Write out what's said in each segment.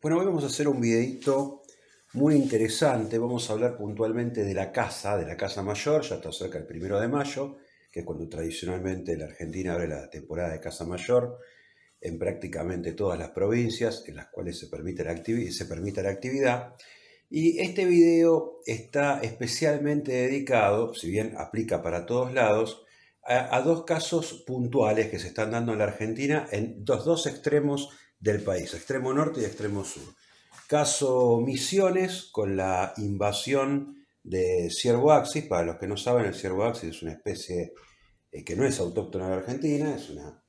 Bueno, hoy vamos a hacer un videito muy interesante. Vamos a hablar puntualmente de la casa, de la casa mayor. Ya está cerca el primero de mayo, que es cuando tradicionalmente la Argentina abre la temporada de casa mayor en prácticamente todas las provincias en las cuales se permite la, se la actividad. Y este video está especialmente dedicado, si bien aplica para todos lados, a, a dos casos puntuales que se están dando en la Argentina en los dos extremos del país, extremo norte y extremo sur. Caso Misiones con la invasión de ciervo axis, para los que no saben, el ciervo axis es una especie eh, que no es autóctona de Argentina, es una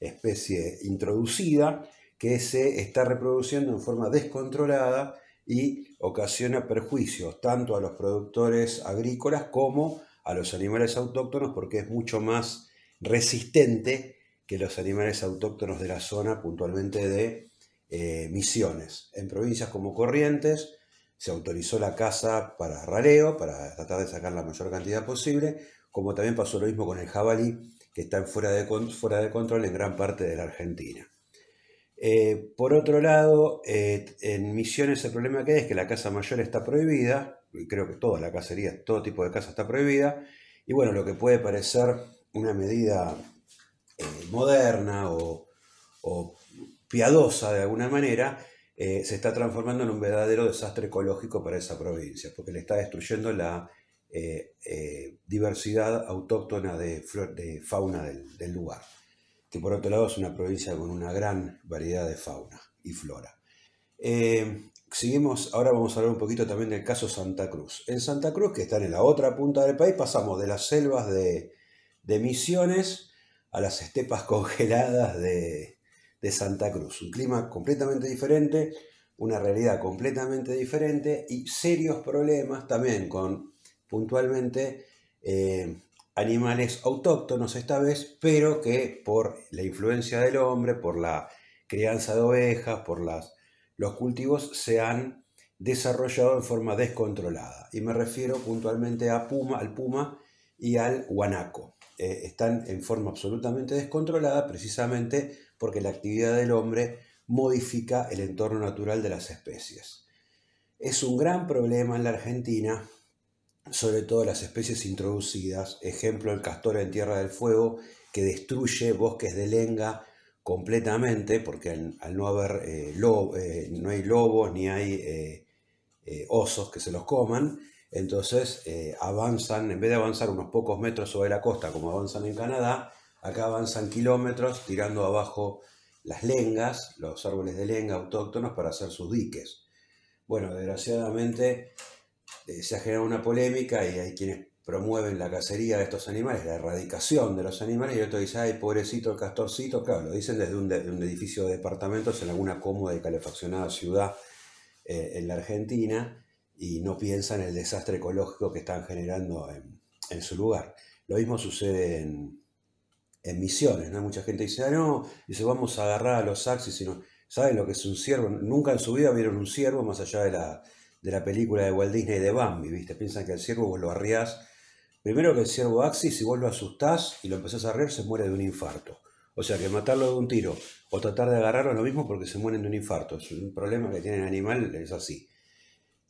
especie introducida que se está reproduciendo en forma descontrolada y ocasiona perjuicios tanto a los productores agrícolas como a los animales autóctonos porque es mucho más resistente que los animales autóctonos de la zona, puntualmente de eh, Misiones. En provincias como Corrientes se autorizó la caza para raleo, para tratar de sacar la mayor cantidad posible, como también pasó lo mismo con el jabalí, que está fuera de, fuera de control en gran parte de la Argentina. Eh, por otro lado, eh, en Misiones el problema que hay es que la caza mayor está prohibida, y creo que toda la cacería, todo tipo de caza está prohibida, y bueno, lo que puede parecer una medida eh, moderna o, piadosa de alguna manera, eh, se está transformando en un verdadero desastre ecológico para esa provincia, porque le está destruyendo la eh, diversidad autóctona de, de fauna del, lugar, que por otro lado es una provincia con una gran variedad de fauna y flora. seguimos, ahora vamos a hablar un poquito también del caso Santa Cruz. En Santa Cruz, que está en la otra punta del país, pasamos de las selvas de, de Misiones, a las estepas congeladas de, Santa Cruz. Un clima completamente diferente, una realidad completamente diferente y serios problemas también con puntualmente eh, animales autóctonos esta vez, pero que por la influencia del hombre, por la crianza de ovejas, por las, los cultivos, se han desarrollado en forma descontrolada. Y me refiero puntualmente a puma, al puma y al guanaco. Eh, están en forma absolutamente descontrolada precisamente porque la actividad del hombre modifica el entorno natural de las especies. Es un gran problema en la Argentina, sobre todo las especies introducidas, ejemplo el castor en Tierra del Fuego, que destruye bosques de lenga completamente, porque al, no haber eh, eh, no hay lobos ni hay osos que se los coman, entonces eh, avanzan, en vez de avanzar unos pocos metros sobre la costa como avanzan en Canadá, acá avanzan kilómetros tirando abajo las lengas, los árboles de lenga autóctonos para hacer sus diques. Bueno, desgraciadamente eh, se ha generado una polémica y hay quienes promueven la cacería de estos animales, la erradicación de los animales, y otro dice, ay, pobrecito el castorcito, claro, lo dicen desde un, edificio de departamentos en alguna cómoda y calefaccionada ciudad eh, en la Argentina, y no piensan en el desastre ecológico que están generando en, su lugar. Lo mismo sucede en, misiones, ¿no? Mucha gente dice, ah, no, dice, vamos a agarrar a los axis, sino ¿saben lo que es un ciervo? Nunca en su vida vieron un ciervo más allá de la, película de Walt Disney de Bambi, ¿viste? Piensan que el ciervo vos lo arriás. Primero que el ciervo axis, si vos lo asustás y lo empezás a arrear, se muere de un infarto. O sea que matarlo de un tiro o tratar de agarrarlo es lo mismo porque se mueren de un infarto. Es un problema que tiene el animal, es así.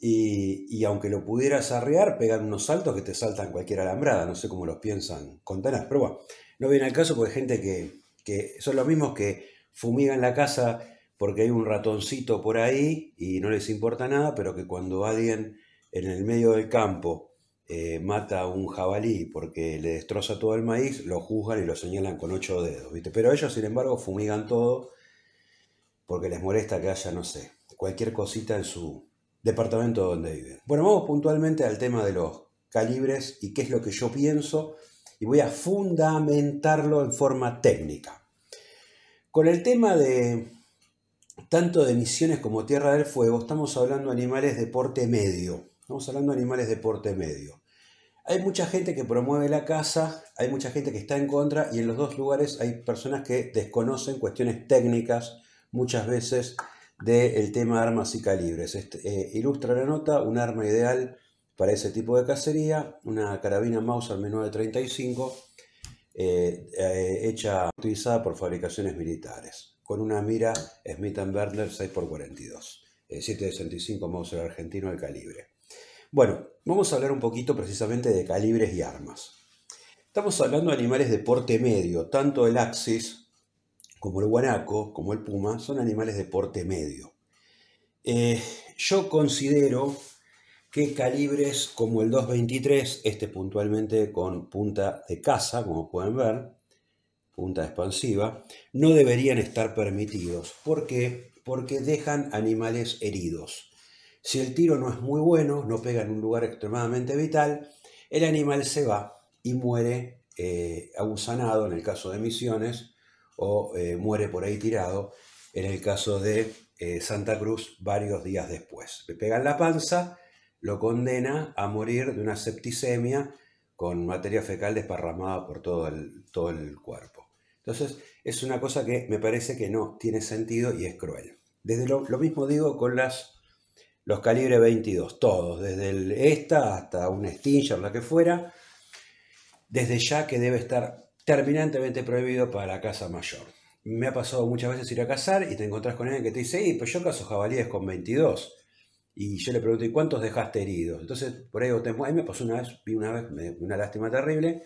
Y, aunque lo pudieras arrear, pegan unos saltos que te saltan cualquier alambrada. No sé cómo los piensan contarás. Pero bueno, no viene al caso porque hay gente que, son los mismos que fumigan la casa porque hay un ratoncito por ahí y no les importa nada, pero que cuando alguien en el medio del campo eh, mata a un jabalí porque le destroza todo el maíz, lo juzgan y lo señalan con ocho dedos, Pero ellos, sin embargo, fumigan todo porque les molesta que haya, no sé, cualquier cosita en su, departamento donde viven. Bueno, vamos puntualmente al tema de los calibres y qué es lo que yo pienso y voy a fundamentarlo en forma técnica. Con el tema de tanto de misiones como Tierra del Fuego, estamos hablando de animales de porte medio. Estamos hablando de animales de porte medio. Hay mucha gente que promueve la caza, hay mucha gente que está en contra y en los dos lugares hay personas que desconocen cuestiones técnicas muchas veces del tema armas y calibres. Este, eh, ilustra la nota un arma ideal para ese tipo de cacería, una carabina Mauser M935 eh, eh, hecha, utilizada por fabricaciones militares, con una mira Smith Berner 6x42, 765 Mauser argentino de calibre. Bueno, vamos a hablar un poquito precisamente de calibres y armas. Estamos hablando de animales de porte medio, tanto el Axis como el guanaco, como el puma, son animales de porte medio. Eh, yo considero que calibres como el 223, este puntualmente con punta de caza, como pueden ver, punta expansiva, no deberían estar permitidos. ¿Por qué? Porque dejan animales heridos. Si el tiro no es muy bueno, no pega en un lugar extremadamente vital, el animal se va y muere eh, abusanado, en el caso de misiones, o eh, muere por ahí tirado. En el caso de eh, Santa Cruz, varios días después. Le pegan la panza, lo condena a morir de una septicemia con materia fecal desparramada por todo el, todo el cuerpo. Entonces, es una cosa que me parece que no tiene sentido y es cruel. Desde lo, mismo digo con las, los calibre 22, todos, desde esta hasta un Stinger, la que fuera, desde ya que debe estar terminantemente prohibido para la casa mayor. Me ha pasado muchas veces ir a cazar y te encontrás con alguien que te dice, sí, pues yo cazo jabalíes con 22. Y yo le pregunto, ¿y cuántos dejaste heridos? Entonces, por ahí, me pasó una vez, vi una vez, una lástima terrible,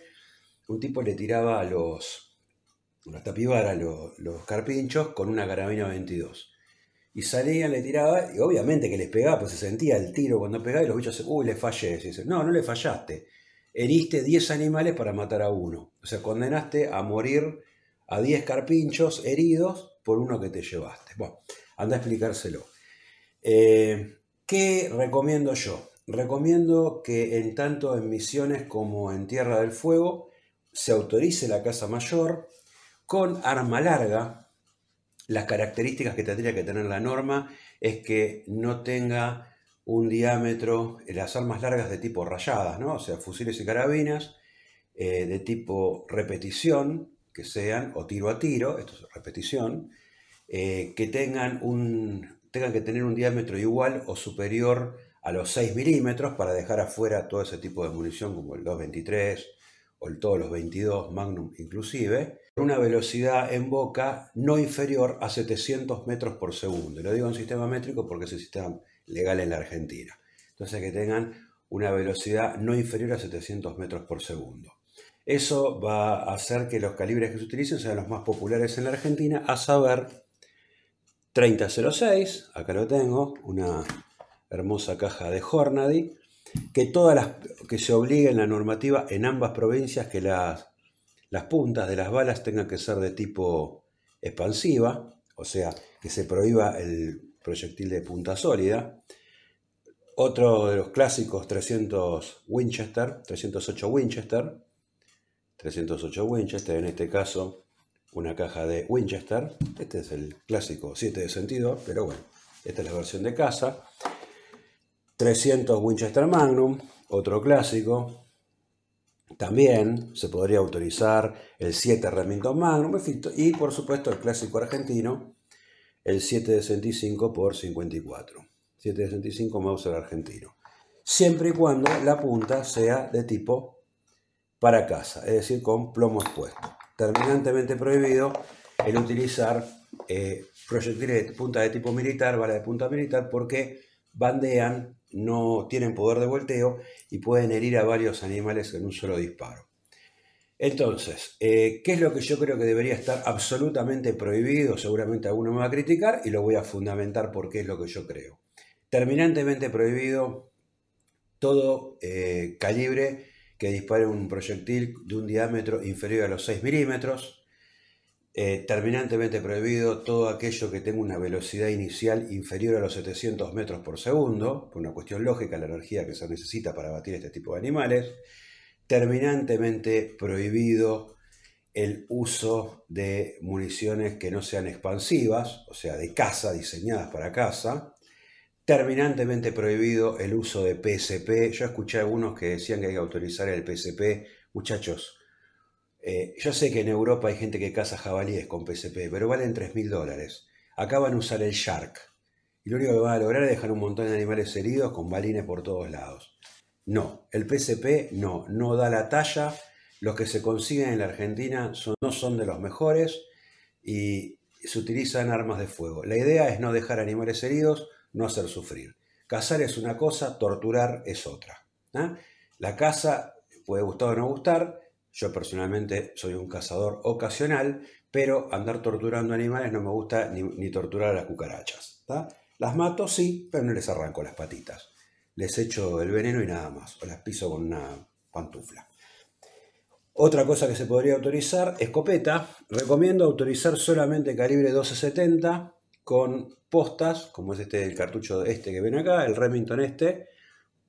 un tipo le tiraba a los, los, carpinchos, con una carabina 22. Y salían, le tiraba, y obviamente que les pegaba, pues se sentía el tiro cuando pegaba, y los bichos, uy, le fallé. Y dice, no, no le fallaste heriste 10 animales para matar a uno. O sea, condenaste a morir a 10 carpinchos heridos por uno que te llevaste. Bueno, anda a explicárselo. Eh, ¿Qué recomiendo yo? Recomiendo que en tanto en Misiones como en Tierra del Fuego se autorice la Casa Mayor con arma larga. Las características que tendría que tener la norma es que no tenga un diámetro, eh, las armas largas de tipo rayadas, ¿no? o sea, fusiles y carabinas, eh, de tipo repetición, que sean, o tiro a tiro, esto es repetición, eh, que tengan, un, que tener un diámetro igual o superior a los 6 milímetros para dejar afuera todo ese tipo de munición como el 223 o el todos los 22 Magnum inclusive, una velocidad en boca no inferior a 700 metros por segundo. Lo digo en sistema métrico porque ese sistema legal en la Argentina. Entonces que tengan una velocidad no inferior a 700 metros por segundo. Eso va a hacer que los calibres que se utilicen sean los más populares en la Argentina, a saber 3006, acá lo tengo, una hermosa caja de Hornady, que todas las que se obligue en la normativa en ambas provincias que las, las puntas de las balas tengan que ser de tipo expansiva, o sea, que se prohíba el proyectil de punta sólida. Otro de los clásicos 300 Winchester, 308 Winchester, 308 Winchester, en este caso una caja de Winchester. Este es el clásico 7 de sentido, pero bueno, esta es la versión de casa. 300 Winchester Magnum, otro clásico. También se podría autorizar el 7 Remington Magnum, y por supuesto el clásico argentino, el 765 por 54. 765 Mauser argentino. Siempre y cuando la punta sea de tipo para casa, es decir, con plomo expuesto. Terminantemente prohibido el utilizar eh, proyectiles de punta de tipo militar, bala de punta militar, porque bandean, no tienen poder de volteo y pueden herir a varios animales en un solo disparo. Entonces, eh, ¿qué es lo que yo creo que debería estar absolutamente prohibido? Seguramente alguno me va a criticar y lo voy a fundamentar porque es lo que yo creo. Terminantemente prohibido todo eh, calibre que dispare un proyectil de un diámetro inferior a los 6 milímetros. Eh, terminantemente prohibido todo aquello que tenga una velocidad inicial inferior a los 700 metros por segundo, por una cuestión lógica, la energía que se necesita para abatir este tipo de animales terminantemente prohibido el uso de municiones que no sean expansivas, o sea, de caza, diseñadas para caza. Terminantemente prohibido el uso de PSP. Yo escuché a algunos que decían que hay que autorizar el PSP. Muchachos, eh, yo sé que en Europa hay gente que caza jabalíes con PSP, pero valen 3.000 mil dólares. Acá van a usar el Shark. Y lo único que van a lograr es dejar un montón de animales heridos con balines por todos lados. No, el PCP no, no da la talla. Los que se consiguen en la Argentina no son de los mejores y se utilizan armas de fuego. La idea es no dejar animales heridos, no hacer sufrir. Cazar es una cosa, torturar es otra. ¿ah? La caza puede gustar o no gustar. Yo personalmente soy un cazador ocasional, pero andar torturando animales no me gusta ni, torturar a las cucarachas. Las mato sí, pero no les arranco las patitas les echo el veneno y nada más, o las piso con una pantufla. Otra cosa que se podría autorizar, escopeta. Recomiendo autorizar solamente calibre 1270 con postas, como es este el cartucho este que viene acá, el Remington este,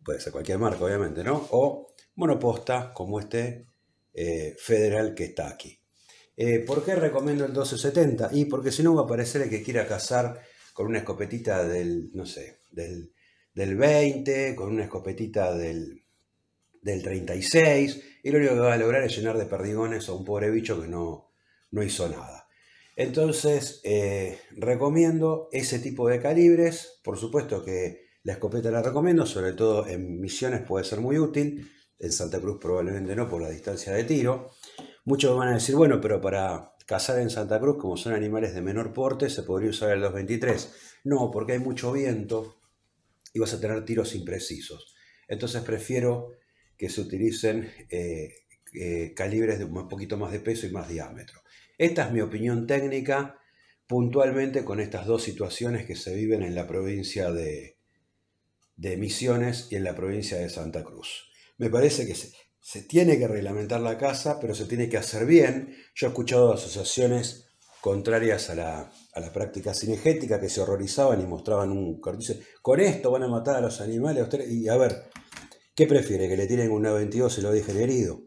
puede ser cualquier marca obviamente, ¿no? O monoposta como este eh, Federal que está aquí. Eh, ¿Por qué recomiendo el 1270? Y porque si no va a parecer el que quiera cazar con una escopetita del, no sé, del del 20, con una escopetita del, del 36, y lo único que va a lograr es llenar de perdigones a un pobre bicho que no, no hizo nada. Entonces, eh, recomiendo ese tipo de calibres, por supuesto que la escopeta la recomiendo, sobre todo en misiones puede ser muy útil, en Santa Cruz probablemente no por la distancia de tiro. Muchos van a decir, bueno, pero para cazar en Santa Cruz, como son animales de menor porte, se podría usar el 223. No, porque hay mucho viento, y vas a tener tiros imprecisos. Entonces prefiero que se utilicen eh, eh, calibres de un poquito más de peso y más diámetro. Esta es mi opinión técnica puntualmente con estas dos situaciones que se viven en la provincia de, de Misiones y en la provincia de Santa Cruz. Me parece que se, se tiene que reglamentar la casa, pero se tiene que hacer bien. Yo he escuchado asociaciones contrarias a la, a práctica cinegética, que se horrorizaban y mostraban un cartucho. Con esto van a matar a los animales. Y a ver, ¿qué prefiere? ¿Que le tiren un 92 y lo dejen herido?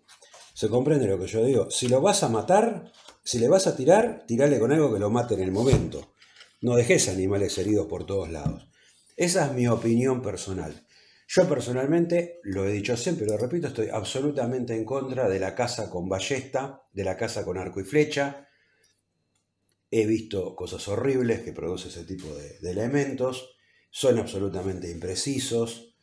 ¿Se comprende lo que yo digo? Si lo vas a matar, si le vas a tirar, tirale con algo que lo mate en el momento. No dejes animales heridos por todos lados. Esa es mi opinión personal. Yo personalmente, lo he dicho siempre, lo repito, estoy absolutamente en contra de la caza con ballesta, de la caza con arco y flecha, He visto cosas horribles que produce ese tipo de, elementos, son absolutamente imprecisos,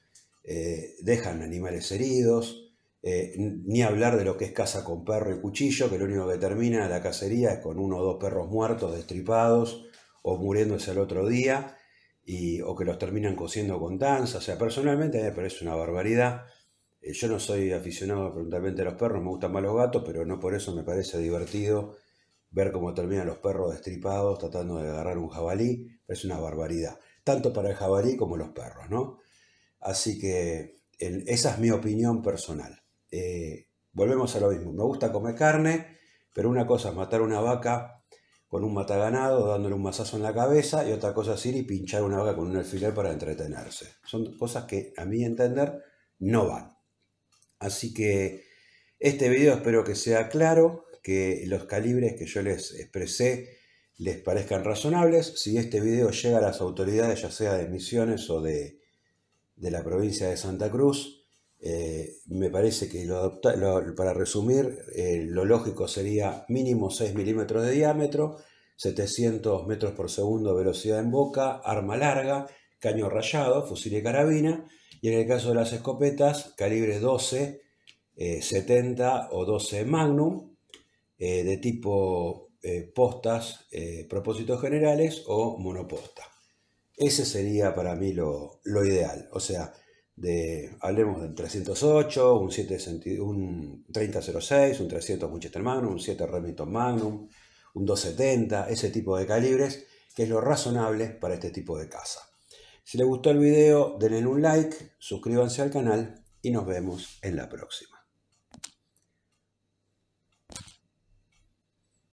eh, dejan animales heridos, eh, ni hablar de lo que es caza con perro y cuchillo, que lo único que termina la cacería es con uno o dos perros muertos, destripados o muriéndose al otro día, o que los terminan cociendo con tanza. O sea, personalmente a mí me parece una barbaridad. Eh, yo no soy aficionado prontamente a los perros, me gustan más los gatos, pero no por eso me parece divertido ver cómo terminan los perros destripados tratando de agarrar un jabalí, es una barbaridad, tanto para el jabalí como los perros, ¿no? Así que esa es mi opinión personal. Eh, volvemos a lo mismo, me gusta comer carne, pero una cosa es matar una vaca con un mataganado dándole un mazazo en la cabeza y otra cosa es ir y pinchar una vaca con un alfiler para entretenerse. Son cosas que a mi entender no van. Así que este video espero que sea claro que los calibres que yo les expresé les parezcan razonables. Si este video llega a las autoridades, ya sea de Misiones o de, la provincia de Santa Cruz, eh, me parece que para resumir, eh, lo lógico sería mínimo 6 milímetros de diámetro, 700 metros por segundo velocidad en boca, arma larga, caño rayado, fusil y carabina, y en el caso de las escopetas, calibre 12, 70 o 12 Magnum, eh, de tipo eh, postas, eh, propósitos generales o monoposta. Ese sería para mí lo, ideal. O sea, de, hablemos del 308, un, 7, un 3006, un 300 Winchester Magnum, un 7 Remington Magnum, un 270, ese tipo de calibres, que es lo razonable para este tipo de casa Si les gustó el video, denle un like, suscríbanse al canal y nos vemos en la próxima.